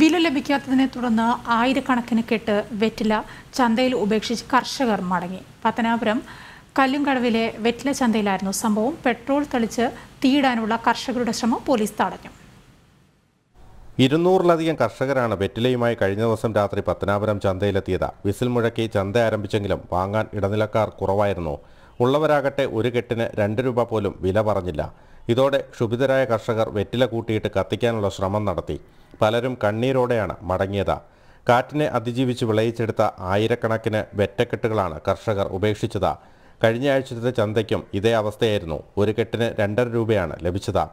വില ലഭിക്കാത്തതിനെ തുടർന്ന് ആയിരക്കണക്കിന് കെട്ട് വെറ്റില ചന്തയിൽ ഉപേക്ഷിച്ച് കർഷകർ മടങ്ങി പത്തനാപുരം കല്ലുംകടവിലെ വെറ്റില ചന്തയിലായിരുന്നു സംഭവം പെട്രോൾ തളിച്ച് തീയിടാനുള്ള കർഷകരുടെ ശ്രമം പോലീസ് തടഞ്ഞു ഇരുന്നൂറിലധികം കർഷകരാണ് വെറ്റിലയുമായി കഴിഞ്ഞ ദിവസം രാത്രി പത്തനാപുരം ചന്തയിലെത്തിയത് വിസിൽ മുഴക്കി ചന്ത ആരംഭിച്ചെങ്കിലും വാങ്ങാൻ ഇടനിലക്കാർ കുറവായിരുന്നു ഉള്ളവരാകട്ടെ ഒരു കെട്ടിന് രണ്ട് രൂപ പോലും വില പറഞ്ഞില്ല ഇതോടെ ക്ഷുഭിതരായ കർഷകർ വെറ്റില കൂട്ടിയിട്ട് കത്തിക്കാനുള്ള ശ്രമം നടത്തി പലരും കണ്ണീരോടെയാണ് മടങ്ങിയത് കാറ്റിനെ അതിജീവിച്ച് വിളയിച്ചെടുത്ത ആയിരക്കണക്കിന് വെറ്റക്കെട്ടുകളാണ് കർഷകർ ഉപേക്ഷിച്ചത് കഴിഞ്ഞ ആഴ്ചത്തെ ചന്തയ്ക്കും ഇതേ അവസ്ഥയായിരുന്നു ഒരു കെട്ടിന് രണ്ടര രൂപയാണ് ലഭിച്ചത്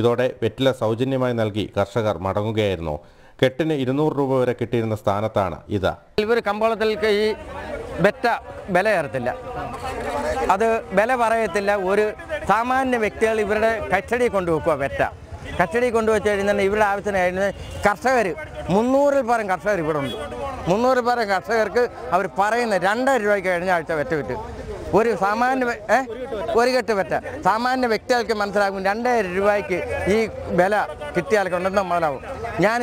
ഇതോടെ വെറ്റില സൗജന്യമായി നൽകി കർഷകർ മടങ്ങുകയായിരുന്നു കെട്ടിന് ഇരുന്നൂറ് രൂപ വരെ കിട്ടിയിരുന്ന സ്ഥാനത്താണ് ഇത് ഒരു കമ്പോളത്തിലേക്ക് ഈ വെറ്റ വില ഏറത്തില്ല അത് വില പറയത്തില്ല ഒരു സാമാന്യ വ്യക്തികൾ ഇവരുടെ കച്ചടി കൊണ്ടുവെക്കുക വെറ്റ കച്ചടി കൊണ്ടുവച്ച് കഴിഞ്ഞാൽ ഇവരുടെ ആവശ്യത്തിനായിരുന്നു കർഷകർ മുന്നൂറിൽ പരം കർഷകർ ഇവിടെ ഉണ്ട് മുന്നൂറിൽ പരം കർഷകർക്ക് അവർ പറയുന്ന രണ്ടര രൂപയ്ക്ക് കഴിഞ്ഞ ആഴ്ച വെറ്റ വിറ്റ് ഒരു സാമാന്യ ഒരു കെട്ട് വെറ്റ സാമാന്യ വ്യക്തികൾക്ക് മനസ്സിലാകും രണ്ടര രൂപയ്ക്ക് ഈ വില കിട്ടിയാൽ കൊണ്ടെന്ന് മുതലാവും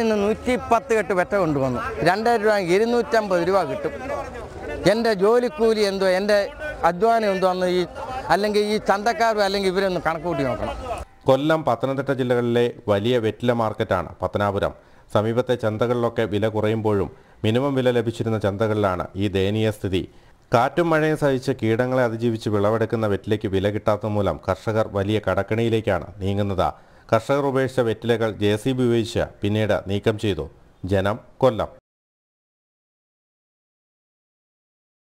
ഇന്ന് നൂറ്റി പത്ത് കെട്ട് വെറ്റ കൊണ്ടുവന്നു രണ്ടര രൂപ ഇരുന്നൂറ്റമ്പത് രൂപ കിട്ടും എൻ്റെ ജോലിക്കൂലി എന്തോ എൻ്റെ അധ്വാനം എന്തോ അന്ന് ഈ അല്ലെങ്കിൽ ഈ ചന്തക്കാരും അല്ലെങ്കിൽ ഇവരൊന്നും കണക്ക് കൂട്ടി നോക്കണം കൊല്ലം പത്തനംതിട്ട ജില്ലകളിലെ വലിയ വെറ്റില മാർക്കറ്റാണ് പത്തനാപുരം സമീപത്തെ ചന്തകളിലൊക്കെ വില കുറയുമ്പോഴും മിനിമം വില ലഭിച്ചിരുന്ന ചന്തകളിലാണ് ഈ ദയനീയ സ്ഥിതി കാറ്റും മഴയും സഹിച്ച് കീടങ്ങളെ അതിജീവിച്ച് വിളവെടുക്കുന്ന വെറ്റിലയ്ക്ക് വില കിട്ടാത്ത മൂലം കർഷകർ വലിയ കടക്കണിയിലേക്കാണ് നീങ്ങുന്നത് കർഷകർ ഉപേക്ഷിച്ച വെറ്റിലകൾ ജെ സി ബി ഉപയോഗിച്ച് പിന്നീട് നീക്കം ചെയ്തു ജനം കൊല്ലം